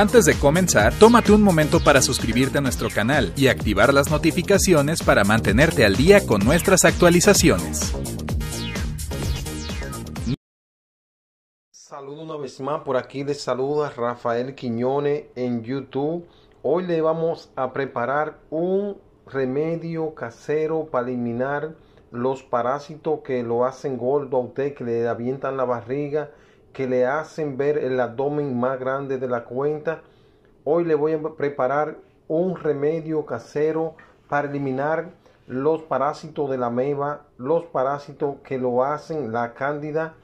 Antes de comenzar, tómate un momento para suscribirte a nuestro canal y activar las notificaciones para mantenerte al día con nuestras actualizaciones. Saludo una vez más, por aquí les saluda Rafael Quiñone en YouTube. Hoy le vamos a preparar un remedio casero para eliminar los parásitos que lo hacen gordo a usted, que le avientan la barriga que le hacen ver el abdomen más grande de la cuenta. Hoy le voy a preparar un remedio casero para eliminar los parásitos de la meba, los parásitos que lo hacen la cándida,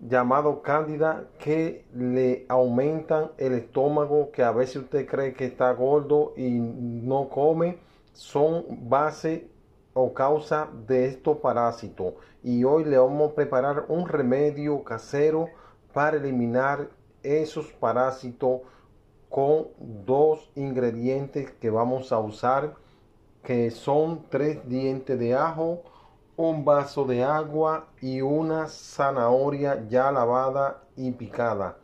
llamado cándida, que le aumentan el estómago, que a veces usted cree que está gordo y no come, son base o causa de estos parásitos. Y hoy le vamos a preparar un remedio casero para eliminar esos parásitos con dos ingredientes que vamos a usar que son tres dientes de ajo, un vaso de agua y una zanahoria ya lavada y picada.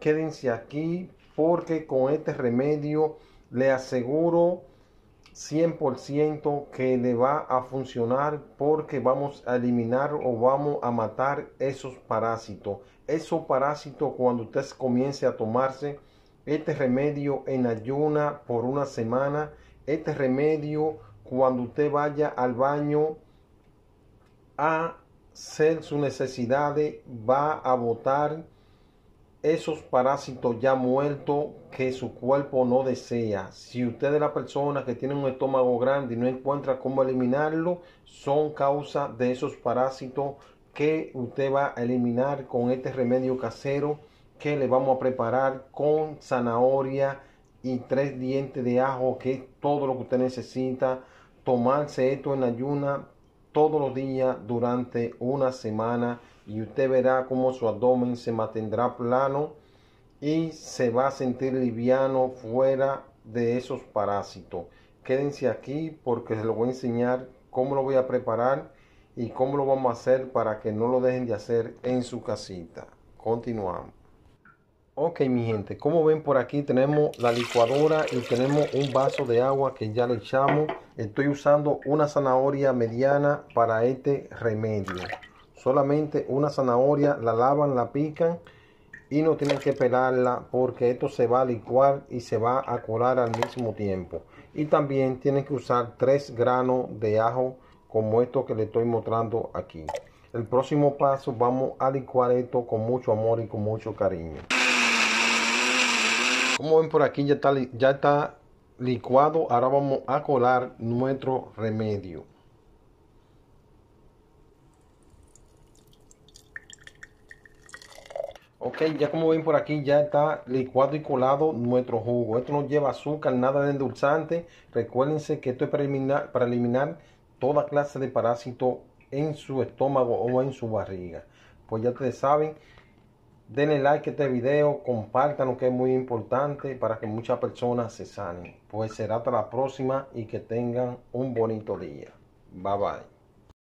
Quédense aquí porque con este remedio le aseguro 100% que le va a funcionar porque vamos a eliminar o vamos a matar esos parásitos. Esos parásitos cuando usted comience a tomarse este remedio en ayuna por una semana, este remedio cuando usted vaya al baño a hacer sus necesidades va a botar esos parásitos ya muertos que su cuerpo no desea. Si usted es la persona que tiene un estómago grande y no encuentra cómo eliminarlo, son causa de esos parásitos que usted va a eliminar con este remedio casero que le vamos a preparar con zanahoria y tres dientes de ajo, que es todo lo que usted necesita. Tomarse esto en ayuna todos los días durante una semana y usted verá cómo su abdomen se mantendrá plano y se va a sentir liviano fuera de esos parásitos. Quédense aquí porque les lo voy a enseñar cómo lo voy a preparar y cómo lo vamos a hacer para que no lo dejen de hacer en su casita. Continuamos. Ok mi gente, como ven por aquí tenemos la licuadora y tenemos un vaso de agua que ya le echamos. Estoy usando una zanahoria mediana para este remedio solamente una zanahoria, la lavan, la pican y no tienen que pelarla porque esto se va a licuar y se va a colar al mismo tiempo. Y también tienen que usar tres granos de ajo como esto que le estoy mostrando aquí. El próximo paso vamos a licuar esto con mucho amor y con mucho cariño. Como ven por aquí ya está, ya está licuado. Ahora vamos a colar nuestro remedio. Ok, ya como ven por aquí ya está licuado y colado nuestro jugo. Esto no lleva azúcar, nada de endulzante. Recuérdense que esto es para eliminar, toda clase de parásito en su estómago o en su barriga. Pues ya ustedes saben, denle like a este video, compartan lo que es muy importante para que muchas personas se sanen. Pues será hasta la próxima y que tengan un bonito día. Bye bye.